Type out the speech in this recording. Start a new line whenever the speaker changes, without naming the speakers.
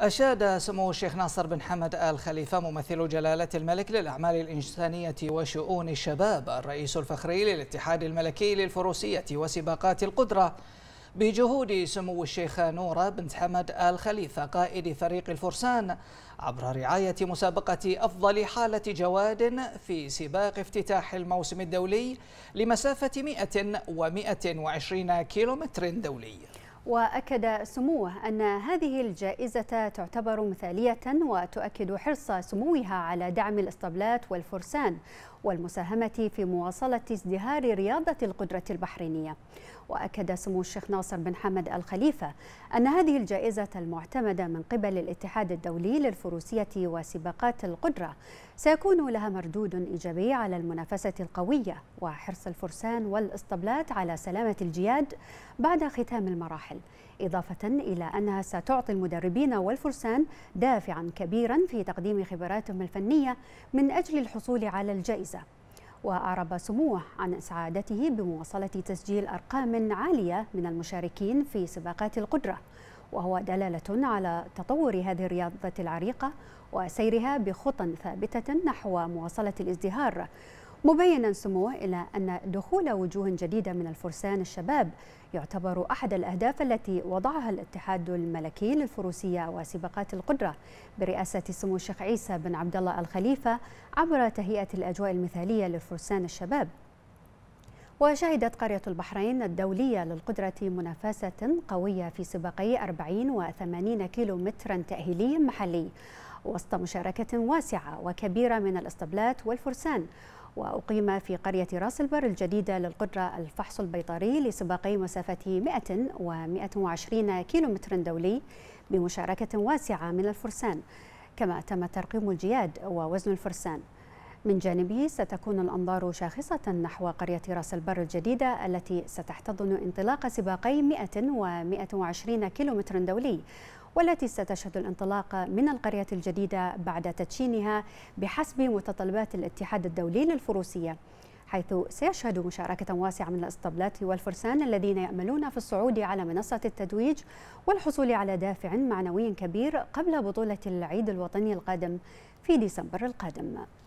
أشاد سمو الشيخ ناصر بن حمد آل خليفة ممثل جلالة الملك للأعمال الإنسانية وشؤون الشباب الرئيس الفخري للاتحاد الملكي للفروسية وسباقات القدرة بجهود سمو الشيخ نورة بنت حمد آل خليفة قائد فريق الفرسان عبر رعاية مسابقة أفضل حالة جواد في سباق افتتاح الموسم الدولي لمسافة 100 و 120 كيلومتر دولي
وأكد سموه أن هذه الجائزة تعتبر مثالية وتؤكد حرص سموها على دعم الإسطبلات والفرسان والمساهمة في مواصلة ازدهار رياضة القدرة البحرينية وأكد سمو الشيخ ناصر بن حمد الخليفة أن هذه الجائزة المعتمدة من قبل الاتحاد الدولي للفروسية وسباقات القدرة سيكون لها مردود إيجابي على المنافسة القوية وحرص الفرسان والإسطبلات على سلامة الجياد بعد ختام المراحل الجدل إضافة إلى أنها ستعطي المدربين والفرسان دافعا كبيرا في تقديم خبراتهم الفنية من أجل الحصول على الجائزة وأعرب سموه عن سعادته بمواصلة تسجيل أرقام عالية من المشاركين في سباقات القدرة وهو دلالة على تطور هذه الرياضة العريقة وسيرها بخطى ثابتة نحو مواصلة الازدهار مبينا سموه إلى أن دخول وجوه جديدة من الفرسان الشباب يعتبر أحد الأهداف التي وضعها الاتحاد الملكي للفروسية وسباقات القدرة برئاسة سمو الشيخ عيسى بن عبد الله الخليفة عبر تهيئة الأجواء المثالية للفرسان الشباب وشهدت قرية البحرين الدولية للقدرة منافسة قوية في سباقي 40 و 80 كيلو مترا تأهيلي محلي وسط مشاركة واسعة وكبيرة من الاسطبلات والفرسان وأقيم في قرية راس البر الجديدة للقدرة الفحص البيطري لسباقي مسافة 100 و120 كيلومتر دولي بمشاركة واسعة من الفرسان كما تم ترقيم الجياد ووزن الفرسان من جانبه ستكون الأنظار شاخصة نحو قرية راس البر الجديدة التي ستحتضن انطلاق سباقي 100 و120 كيلومتر دولي والتي ستشهد الانطلاق من القرية الجديدة بعد تدشينها بحسب متطلبات الاتحاد الدولي للفروسية حيث سيشهد مشاركة واسعة من الأسطبلات والفرسان الذين يأملون في الصعود على منصة التتويج والحصول على دافع معنوي كبير قبل بطولة العيد الوطني القادم في ديسمبر القادم